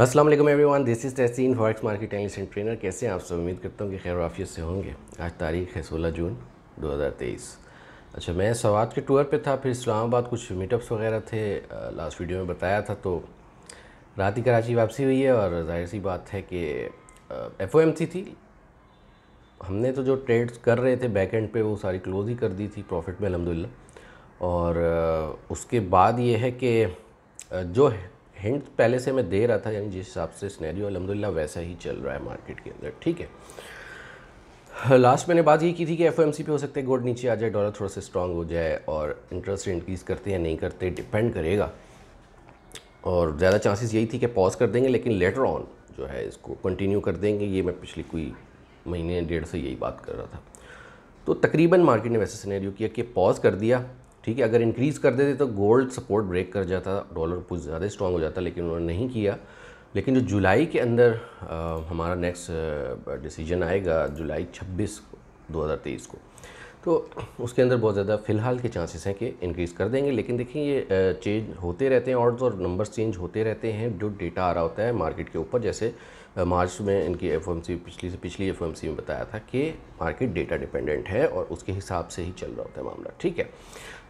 Aslam every one this is Tahseen forex market analyst and trainer कैसे हैं आप सब उम्मीद करता हूँ कि खैर वाफियत से होंगे आज तारीख है 16 जून 2023 अच्छा मैं सवाद के टूर पे था फिर इस्लामाबाद कुछ मीटअप्स वगैरह थे लास्ट वीडियो में बताया था तो रात ही कराची वापसी हुई है और जाहिर सी बात है कि एफ थी हमने तो जो ट्रेड्स कर रहे थे बैक एंड पे वो सारी क्लोज ही कर दी थी प्रॉफिट में अलहमदिल्ला और उसके बाद ये है कि जो है हिंट पहले से मैं दे रहा था यानी जिस हिसाब से स्नैरियो अलहमदिल्ला वैसा ही चल रहा है मार्केट के अंदर ठीक है लास्ट मैंने बात ये की थी कि एफ पे हो सकते हैं गोल्ड नीचे आ जाए डॉलर थोड़ा सा स्ट्रांग हो जाए और इंटरेस्ट इंक्रीज़ करते या नहीं करते डिपेंड करेगा और ज़्यादा चांसेस यही थी कि पॉज कर देंगे लेकिन लेटर ऑन जो है इसको कंटिन्यू कर देंगे ये मैं पिछले कोई महीने डेढ़ से यही बात कर रहा था तो तकरीबन मार्केट ने वैसे सिनेरियो किया कि पॉज कर दिया ठीक है अगर इंक्रीज़ कर देते तो गोल्ड सपोर्ट ब्रेक कर जाता डॉलर कुछ ज़्यादा स्ट्रांग हो जाता लेकिन उन्होंने नहीं किया लेकिन जो जुलाई के अंदर आ, हमारा नेक्स्ट डिसीजन आएगा जुलाई 26 को 2023 को तो उसके अंदर बहुत ज़्यादा फ़िलहाल के चांसेस हैं कि इंक्रीज़ कर देंगे लेकिन देखिए ये चेंज होते रहते हैं ऑर्ड्स और नंबर्स चेंज होते रहते हैं जो डेटा आ रहा होता है मार्केट के ऊपर जैसे मार्च में इनकी एफ पिछली से पिछली एफ में बताया था कि मार्केट डेटा डिपेंडेंट है और उसके हिसाब से ही चल रहा होता है मामला ठीक है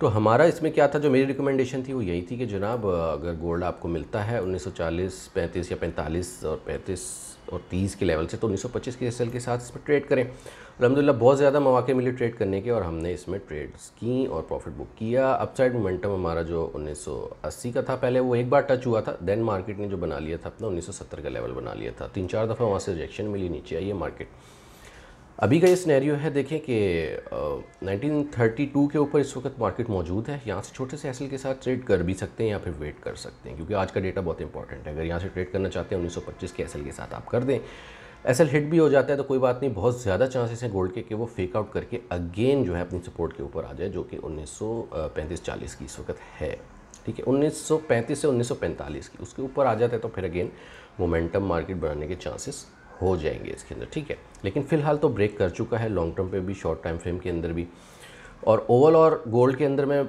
तो हमारा इसमें क्या था जो मेरी रिकमेंडेशन थी वो यही थी कि जनाब अगर गोल्ड आपको मिलता है 1940 35 या 45 और 35 और तीस के लेवल से तो उन्नीस सौ पच्चीस के एस के साथ इसमें ट्रेड करें अलहमदिल्ला बहुत ज़्यादा मौाक़े मिले ट्रेड करने के और हमने इसमें ट्रेड्स की और प्रॉफिट बुक किया अपसाइड मोमेंटम हमारा जो 1980 का था पहले वो एक बार टच हुआ था देन मार्केट ने जो बना लिया था अपना 1970 का लेवल बना लिया था तीन चार दफ़ा वहाँ से रिजेक्शन मिली नीचे आई है मार्केट अभी का ये स्नैरियो है देखें कि uh, 1932 के ऊपर इस वक्त मार्केट मौजूद है यहाँ से छोटे से एसल के साथ ट्रेड कर भी सकते हैं या फिर वेट कर सकते हैं क्योंकि आज का डेटा बहुत इंपॉर्टेंट है अगर यहाँ से ट्रेड करना चाहते हैं 1925 के एसल के साथ आप कर दें एसल हिट भी हो जाता है तो कोई बात नहीं बहुत ज़्यादा चांसेस हैं गोल्ड के कि वो फेक आउट करके अगेन जो है अपनी सपोर्ट के ऊपर आ जाए जो कि उन्नीस सौ की इस वक्त है ठीक है 1935 से 1945 की उसके ऊपर आ जाता है तो फिर अगेन मोमेंटम मार्केट बढ़ाने के चांसेस हो जाएंगे इसके अंदर ठीक है लेकिन फ़िलहाल तो ब्रेक कर चुका है लॉन्ग टर्म पे भी शॉर्ट टाइम फ्रेम के अंदर भी और ओवरऑल गोल्ड के अंदर मैं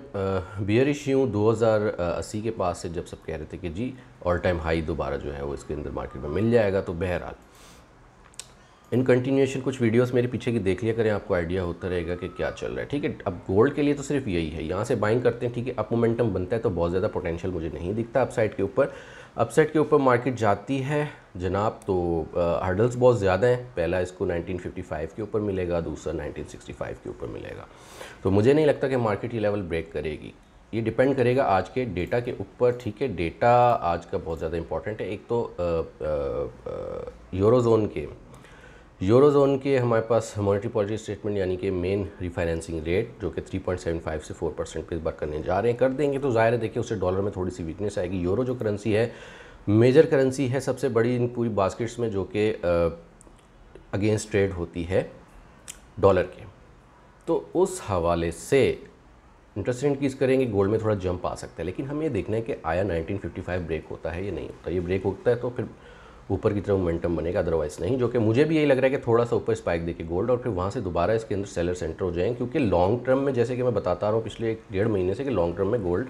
बियरिश हूँ दो के पास से जब सब कह रहे थे कि जी ऑल टाइम हाई दोबारा जो है वो इसके अंदर मार्केट में मिल जाएगा तो बहरहाल इन कंटिन्यूएशन कुछ वीडियोस मेरे पीछे की देख लिया करें आपको आइडिया होता रहेगा कि क्या चल रहा है ठीक है अब गोल्ड के लिए तो सिर्फ यही है यहाँ से बाइंग करते हैं ठीक है अब मोमेंटम बनता है तो बहुत ज़्यादा पोटेंशियल मुझे नहीं दिखता अपसाइड के ऊपर अपसाइड के ऊपर मार्केट जाती है जनाब तो हर्डल्स बहुत ज़्यादा हैं पहला इसको 1955 के ऊपर मिलेगा दूसरा 1965 के ऊपर मिलेगा तो मुझे नहीं लगता कि मार्केट ये लेवल ब्रेक करेगी ये डिपेंड करेगा आज के डेटा के ऊपर ठीक है डेटा आज का बहुत ज़्यादा इंपॉर्टेंट है एक तो यूरोजोन के यूरोजोन के हमारे पास मॉनिटरी पॉलिसी स्टेटमेंट यानी कि मेन रिफाइनेंसिंग रेट जो कि 3.75 से 4 परसेंट पे इस बार करने जा रहे हैं कर देंगे तो जाहिर है देखिए उससे डॉलर में थोड़ी सी वीकनेस आएगी यूरो जो करेंसी है मेजर करेंसी है सबसे बड़ी इन पूरी बास्केट्स में जो कि अगेंस्ट ट्रेड होती है डॉलर के तो उस हवाले से इंटरेस्ट रेट इंक्रीज़ करेंगे गोल्ड में थोड़ा जंप आ सकता है लेकिन हम ये देखना है कि आया 1955 ब्रेक होता है या नहीं होता ये ब्रेक होता है तो फिर ऊपर की तरफ मोमेंटम बनेगा अदरवाइज़ नहीं जो कि मुझे भी यही लग रहा है कि थोड़ा सा ऊपर स्पाइक देके गोल्ड और फिर वहाँ से दोबारा इसके अंदर सेलर सेंटर हो जाएँ क्योंकि लॉन्ग टर्म में जैसे कि मैं बताता रहा हूँ पिछले एक डेढ़ महीने से कि लॉन्ग टर्म में गोल्ड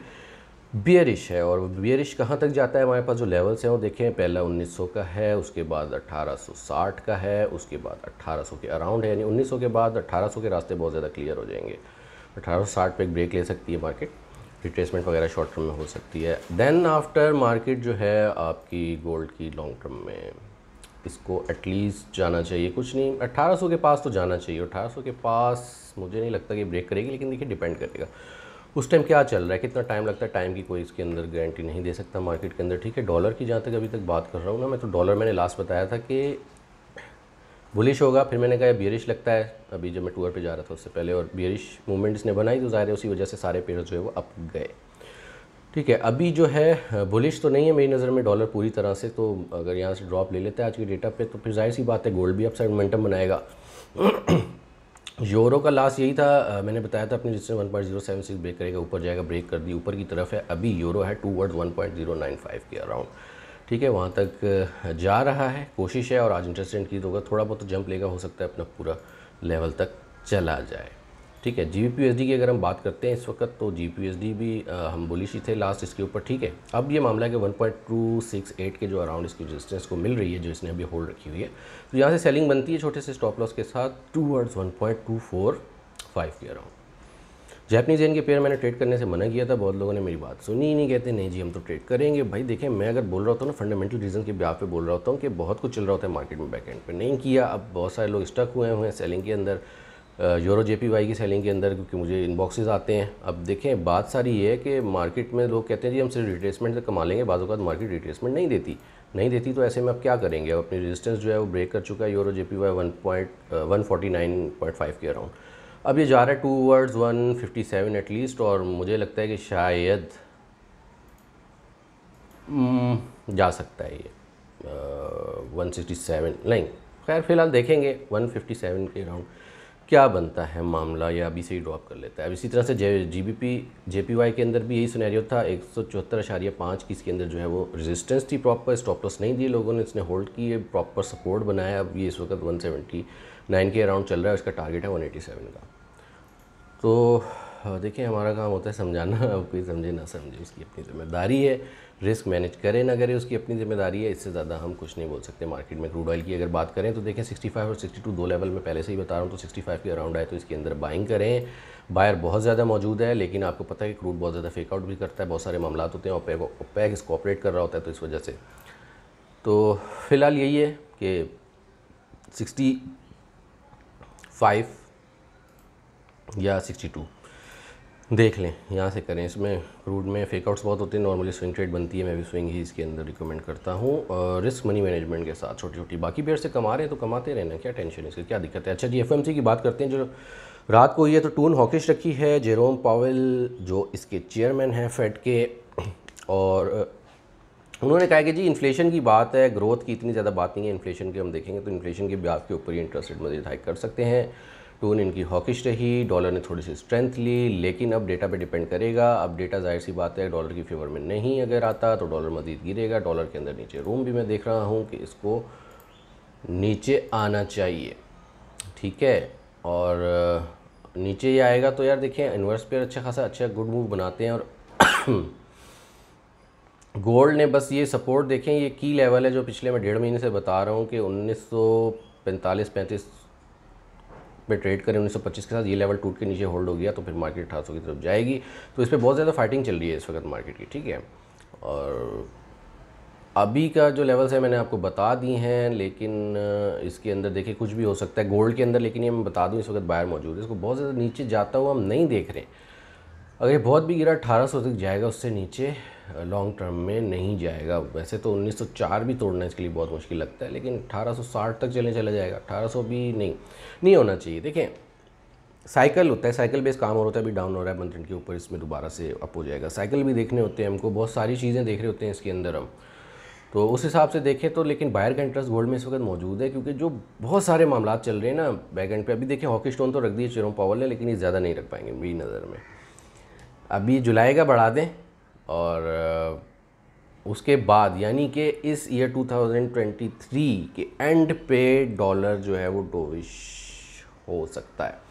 बियरिश है और बियरिश कहाँ तक जाता है हमारे पास जो लेवल्स हैं वो देखें पहला 1900 का है उसके बाद 1860 का है उसके बाद 1800 के अराउंड है यानी 1900 के बाद 1800 के रास्ते बहुत ज़्यादा क्लियर हो जाएंगे 1860 पे एक ब्रेक ले सकती है मार्केट रिट्रेसमेंट वगैरह शॉर्ट टर्म में हो सकती है देन आफ्टर मार्केट जो है आपकी गोल्ड की लॉन्ग टर्म में इसको एटलीस्ट जाना चाहिए कुछ नहीं अट्ठारह के पास तो जाना चाहिए अट्ठारह के पास मुझे नहीं लगता कि ब्रेक करेगी लेकिन देखिए डिपेंड करेगा उस टाइम क्या चल रहा है कितना टाइम लगता है टाइम की कोई इसके अंदर गारंटी नहीं दे सकता मार्केट के अंदर ठीक है डॉलर की जहाँ तक अभी तक बात कर रहा हूँ ना मैं तो डॉलर मैंने लास्ट बताया था कि बुलिश होगा फिर मैंने कहा बियरिश लगता है अभी जब मैं टूर पर जा रहा था उससे पहले और बियरिश मूवमेंट्स ने बनाई तो ज़ाहिर है उसी वजह से सारे पेयर जो है वो अप गए ठीक है अभी जो है बुलिश तो नहीं है मेरी नज़र में डॉलर पूरी तरह से तो अगर यहाँ से ड्रॉप ले लेते हैं आज के डेटा पे तो फिर जाहिर सी बात है गोल्ड भी अपसाइड मोमेंटम बनाएगा यूरो का लास्ट यही था मैंने बताया था अपने सेवन 1.076 ब्रेक करेगा ऊपर जाएगा ब्रेक कर दी ऊपर की तरफ है अभी यूरो है टू वर्ड वन के अराउंड ठीक है वहाँ तक जा रहा है कोशिश है और आज इंटरेस्ट रेट की होगा तो थोड़ा बहुत तो जंप लेगा हो सकता है अपना पूरा लेवल तक चला जाए ठीक है जी की अगर हम बात करते हैं इस वक्त तो जी भी आ, हम बोलिश ही थे लास्ट इसके ऊपर ठीक है अब ये मामला है कि 1.268 के जो अराउंड इसकी रेजिस्टेंस को मिल रही है जो इसने अभी होल्ड रखी हुई है तो यहाँ से सेलिंग बनती है छोटे से स्टॉप लॉस के साथ टू वर्ड्स वन के अराउंड जैपनीज एन के पेयर मैंने ट्रेड करने से मना किया था बहुत लोगों ने मेरी बात सुनी ही नहीं कहते नहीं जी हम तो ट्रेड करेंगे भाई देखें मैं अगर बोल रहा होता हूँ ना फंडामेंटल रीज़न के ब्याह पे बोल रहा होता हूँ कि बहुत कुछ चल रहा होता है मार्केट में बैक एंड पर नहीं किया अब बहुत सारे लोग स्टक हुए हुए हैं सेलिंग के अंदर यूरो जे की सेलिंग के अंदर क्योंकि मुझे इनबॉक्सेज आते हैं अब देखें बात सारी ये है कि मार्केट में लोग कहते हैं जी हम सिर्फ रिट्रेसमेंट से कमा लेंगे बाजू का मार्केट रिट्रेसमेंट नहीं देती नहीं देती तो ऐसे में अब क्या करेंगे अब अपनी रेजिस्टेंस जो है वो ब्रेक कर चुका है euro J P Y one point one forty nine point five के अराउंड अब ये जा रहा है towards one fifty seven at least और मुझे लगता है कि शायद हम्म, जा सकता है ये वन सिक्सटी सेवन नहीं खैर फ़िलहाल देखेंगे वन फिफ्टी सेवन के अराउंड क्या बनता है मामला या अभी से ही ड्रॉप कर लेता है अब इसी तरह से J G B P J P Y के अंदर भी यही सुनैरियो था एक सौ चौहत्तर अशारिया पाँच की इसके अंदर जो है वो रेजिस्टेंस थी प्रॉपर स्टॉपलस नहीं दिए लोगों ने इसने होल्ड की प्रॉपर सपोर्ट बनाया अब ये इस वक्त वन सेवेंटी नाइन के अराउंड चल रहा है उसका टारगेट है वन एटी सेवन का तो हाँ, देखिए हमारा काम होता है समझाना अब कोई समझे ना समझे उसकी अपनी ज़िम्मेदारी है रिस्क मैनेज करे ना करे उसकी अपनी ज़िम्मेदारी है इससे ज़्यादा हम कुछ नहीं बोल सकते मार्केट में क्रूड ऑयल की अगर बात करें तो देखें 65 और 62 दो लेवल में पहले से ही बता रहा हूँ तो 65 के अराउंड आए तो इसके अंदर बाइंग करें बायर बहुत ज़्यादा मौजूद है लेकिन आपको पता है कि क्रूड बहुत ज़्यादा फेकआउट भी करता है बहुत सारे मामला होते हैं ओपैक ओपैक इसको ऑपरेट कर रहा होता है तो इस वजह से तो फ़िलहाल यही है कि सिक्सटी या सिक्सटी टू देख लें यहाँ से करें इसमें क्रूड में फेकआउट्स बहुत होते हैं नॉर्मली स्विंग ट्रेड बनती है मैं भी स्विंग ही इसके अंदर रिकमेंड करता हूँ रिस्क मनी मैनेजमेंट के साथ छोटी छोटी बाकी पेयर से कमा रहे हैं तो कमाते रहना क्या टेंशन है इसकी क्या दिक्कत है अच्छा जी एफ की बात करते हैं जो रात को ये तो टून हॉकिश रखी है जेरोम पावेल जो इसके चेयरमैन हैं फेड के और उन्होंने कहा कि जी इन्फ्लेशन की बात है ग्रोथ की इतनी ज़्यादा बात नहीं है इन्फ्लेशन के हम देखेंगे तो इन्फ्लेशन के ब्याज के ऊपर ही इंटरेस्ट रेट मजीद हाइक कर सकते हैं टोन इनकी हॉकिश रही डॉलर ने थोड़ी सी स्ट्रेंथ ली लेकिन अब डेटा पे डिपेंड करेगा अब डेटा जाहिर सी बात है डॉलर की फेवर में नहीं अगर आता तो डॉलर मजीद गिरेगा डॉलर के अंदर नीचे रूम भी मैं देख रहा हूँ कि इसको नीचे आना चाहिए ठीक है और नीचे ये आएगा तो यार देखिए इन्वर्स पेयर अच्छा खासा अच्छा गुड मूव बनाते हैं और गोल्ड ने बस ये सपोर्ट देखें ये की लेवल है जो पिछले मैं डेढ़ महीने से बता रहा हूँ कि उन्नीस सौ पैंतालीस पैंतीस पे ट्रेड करें उन्नीस के साथ ये लेवल टूट के नीचे होल्ड हो गया तो फिर मार्केट अठारह की तरफ जाएगी तो इस पर बहुत ज़्यादा फाइटिंग चल रही है इस वक्त मार्केट की ठीक है और अभी का जो लेवल्स है मैंने आपको बता दी हैं लेकिन इसके अंदर देखिए कुछ भी हो सकता है गोल्ड के अंदर लेकिन ये मैं बता दूँ इस वक्त बायर मौजूद है इसको बहुत ज़्यादा नीचे जाता हुआ हम नहीं देख रहे हैं अगर ये बहुत भी गिरा 1800 तक जाएगा उससे नीचे लॉन्ग टर्म में नहीं जाएगा वैसे तो 1904 भी तोड़ना इसके लिए बहुत मुश्किल लगता है लेकिन 1860 तक चले चला जाएगा 1800 भी नहीं नहीं होना चाहिए देखें साइकिल होता है साइकिल बेस काम हो रहा है अभी डाउन हो रहा है मंथन के ऊपर इसमें दोबारा से अप हो जाएगा साइकिल भी देखने होते हैं हमको बहुत सारी चीज़ें देख रहे होते हैं इसके अंदर हम तो उस हिसाब से देखें तो लेकिन बायर का इंटरेस्ट गोल्ड में इस वक्त मौजूद है क्योंकि जो बहुत सारे मामला चल रहे हैं ना बैक एंड पे अभी देखें हॉकी स्टोन तो रख दिए चेरों पावल ने लेकिन ये ज़्यादा नहीं रख पाएंगे मेरी नज़र में अभी जुलाई का बढ़ा दें और उसके बाद यानी कि इस ईयर 2023 के एंड पे डॉलर जो है वो डोविश हो सकता है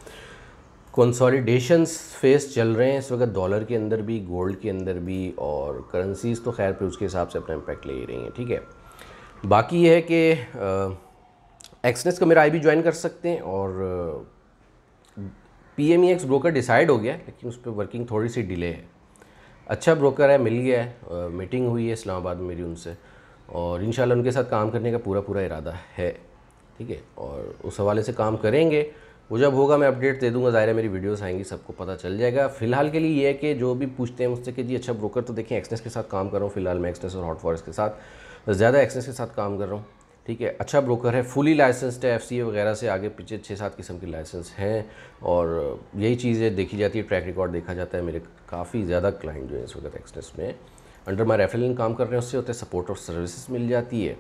कंसोलिडेशंस फेस चल रहे हैं इस वक्त डॉलर के अंदर भी गोल्ड के अंदर भी और करेंसीज तो खैर फिर उसके हिसाब से अपना इम्पैक्ट ले ही रही हैं ठीक है बाकी ये है कि एक्सनेस का मेरा आई भी ज्वाइन कर सकते हैं और P M E X broker decide हो गया लेकिन उस पर वर्किंग थोड़ी सी डिले है अच्छा ब्रोकर है मिल गया है मीटिंग हुई है इस्लामाबाद में मेरी उनसे और इन उनके साथ काम करने का पूरा पूरा इरादा है ठीक है और उस हवाले से काम करेंगे वो जब होगा मैं अपडेट दे दूंगा ज़ाहिर है मेरी वीडियोस आएंगी सबको पता चल जाएगा फिलहाल के लिए ये है कि जो भी पूछते हैं मुझसे कि जी अच्छा ब्रोकर तो देखें एक्सनेस के साथ काम कर रहा हूँ फिलहाल मैं एक्सनेस और हॉट फॉरेस्ट के साथ ज़्यादा एक्सनेस के साथ काम कर रहा हूँ ठीक है अच्छा ब्रोकर है फुली लाइसेंस्ड है एफ वगैरह से आगे पीछे छः सात किस्म की लाइसेंस हैं और यही चीज़ें देखी जाती है ट्रैक रिकॉर्ड देखा जाता है मेरे काफ़ी ज़्यादा क्लाइंट जो है इस वक्त एक्सनेस में अंडर माई रेफरल काम कर रहे हैं उससे होते सपोर्ट और सर्विसेज मिल जाती है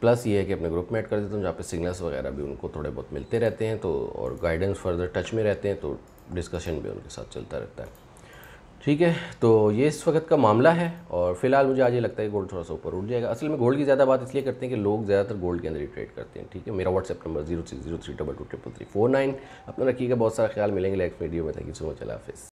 प्लस ये है कि अपने ग्रुप में ऐड कर देता हूँ जहाँ पे सिग्नल्स वगैरह भी उनको थोड़े बहुत मिलते रहते हैं तो और गाइडेंस फर्दर टच में रहते हैं तो डिस्कशन भी उनके साथ चलता रहता है ठीक है तो ये इस वक्त का मामला है और फिलहाल मुझे आज ये लगता है गोल्ड थोड़ा सा ऊपर उठ जाएगा असल में गोल्ड की ज़्यादा बात इसलिए करते हैं कि लोग ज़्यादातर गोल्ड के अंदर ही ट्रेड करते हैं ठीक है मेरा WhatsApp number zero six zero three double two triple three four nine अपना रखिएगा बहुत सारा ख्याल मिलेंगे नेक्स्ट वीडियो में थैंक यू सो मच अला हाफिज़